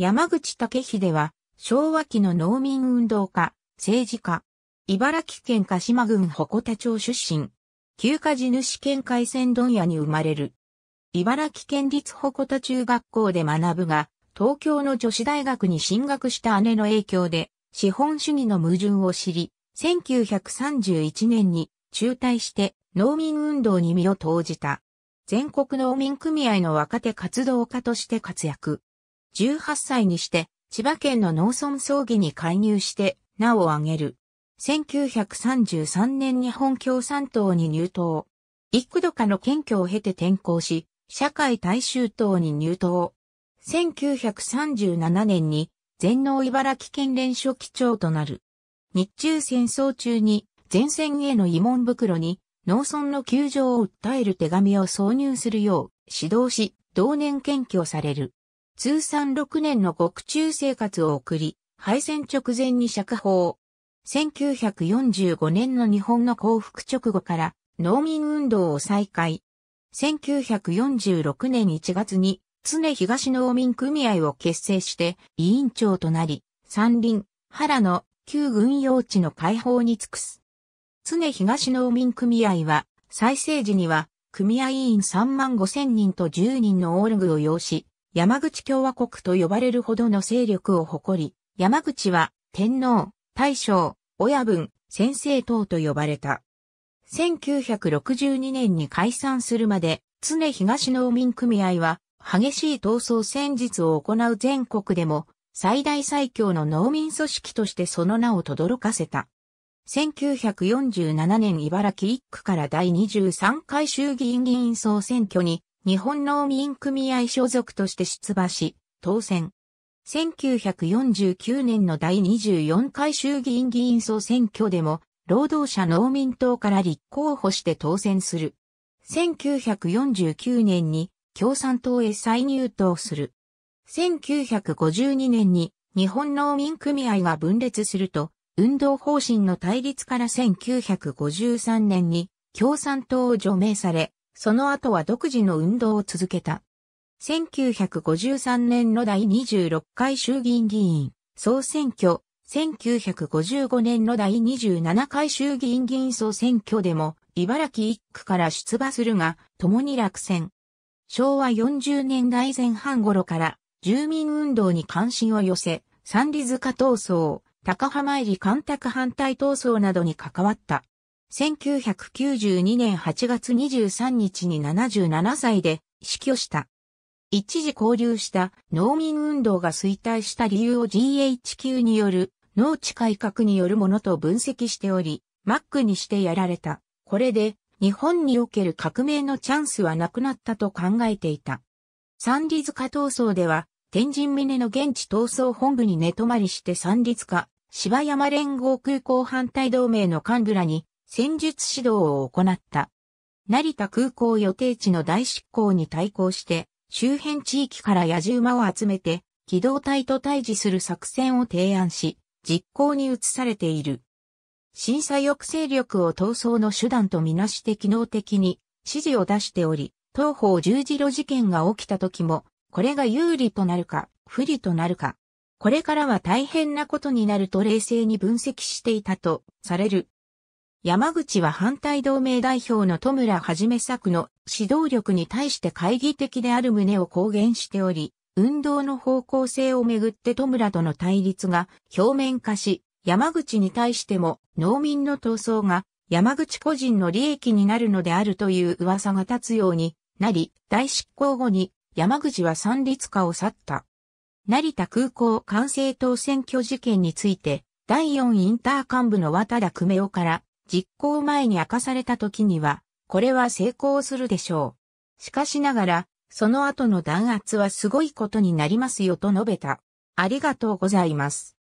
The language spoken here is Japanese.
山口武秀は、昭和期の農民運動家、政治家、茨城県鹿島郡鉾田町出身、旧家地主県海鮮問屋に生まれる。茨城県立鉾田中学校で学ぶが、東京の女子大学に進学した姉の影響で、資本主義の矛盾を知り、1931年に中退して農民運動に身を投じた。全国農民組合の若手活動家として活躍。18歳にして、千葉県の農村葬儀に介入して、名を挙げる。1933年日本共産党に入党。幾度かの検挙を経て転校し、社会大衆党に入党。1937年に全農茨城県連署記長となる。日中戦争中に前線への疑問袋に農村の窮状を訴える手紙を挿入するよう指導し、同年検挙される。通算6年の獄中生活を送り、敗戦直前に釈放。1945年の日本の降伏直後から農民運動を再開。1946年1月に常東農民組合を結成して委員長となり、山林、原の旧軍用地の解放に尽くす。常東農民組合は再生時には組合員3万5千人と10人のオールグを要し、山口共和国と呼ばれるほどの勢力を誇り、山口は天皇、大将、親分、先生等と呼ばれた。1962年に解散するまで、常東農民組合は、激しい闘争戦術を行う全国でも、最大最強の農民組織としてその名を轟かせた。1947年茨城1区から第23回衆議院議員総選挙に日本農民組合所属として出馬し、当選。1949年の第24回衆議院議員総選挙でも、労働者農民党から立候補して当選する。1949年に共産党へ再入党する。1952年に日本農民組合が分裂すると、運動方針の対立から1953年に共産党を除名され、その後は独自の運動を続けた。1953年の第26回衆議院議員総選挙、1955年の第27回衆議院議員総選挙でも茨城1区から出馬するが、共に落選。昭和40年代前半頃から住民運動に関心を寄せ、三里塚闘争、高浜入り干拓反対闘争などに関わった。1992年8月23日に77歳で死去した。一時交流した農民運動が衰退した理由を GHQ による農地改革によるものと分析しており、マックにしてやられた。これで日本における革命のチャンスはなくなったと考えていた。三里塚闘争では、天神峰の現地闘争本部に寝泊まりして三里塚、芝山連合空港反対同盟の幹部らに戦術指導を行った。成田空港予定地の大執行に対抗して、周辺地域から野獣馬を集めて、機動隊と対峙する作戦を提案し、実行に移されている。審査抑制力を闘争の手段とみなして機能的に指示を出しており、東方十字路事件が起きた時も、これが有利となるか、不利となるか。これからは大変なことになると冷静に分析していたとされる山口は反対同盟代表の戸村はじめ作の指導力に対して懐疑的である旨を公言しており、運動の方向性をめぐって戸村との対立が表面化し、山口に対しても農民の闘争が山口個人の利益になるのであるという噂が立つようになり、大執行後に山口は三立化を去った。成田空港管制塔選挙事件について、第四インター幹部の渡田久米夫から実行前に明かされた時には、これは成功するでしょう。しかしながら、その後の弾圧はすごいことになりますよと述べた。ありがとうございます。